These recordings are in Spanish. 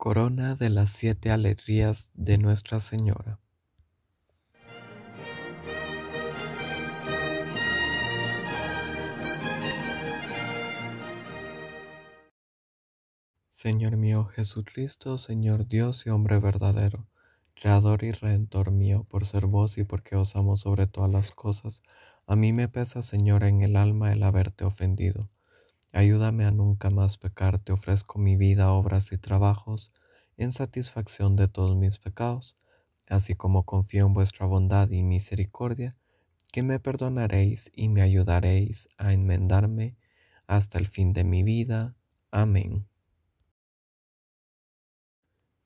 Corona de las siete alegrías de Nuestra Señora. Señor mío Jesucristo, Señor Dios y hombre verdadero, Creador y Redentor mío, por ser vos y porque os amo sobre todas las cosas, a mí me pesa, Señor, en el alma el haberte ofendido. Ayúdame a nunca más pecar, te ofrezco mi vida, obras y trabajos en satisfacción de todos mis pecados, así como confío en vuestra bondad y misericordia, que me perdonaréis y me ayudaréis a enmendarme hasta el fin de mi vida. Amén.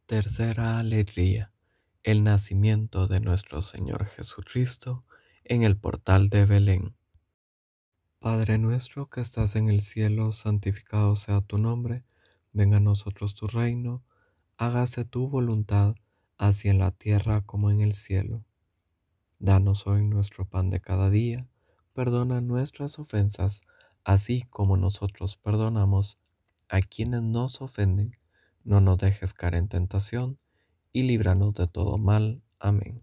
Tercera alegría, el nacimiento de nuestro Señor Jesucristo en el portal de Belén. Padre nuestro que estás en el cielo, santificado sea tu nombre, venga a nosotros tu reino, hágase tu voluntad, así en la tierra como en el cielo. Danos hoy nuestro pan de cada día, perdona nuestras ofensas, así como nosotros perdonamos a quienes nos ofenden, no nos dejes caer en tentación, y líbranos de todo mal. Amén.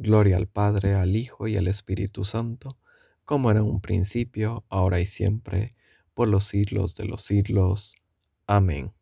Gloria al Padre, al Hijo y al Espíritu Santo, como era un principio, ahora y siempre, por los siglos de los siglos. Amén.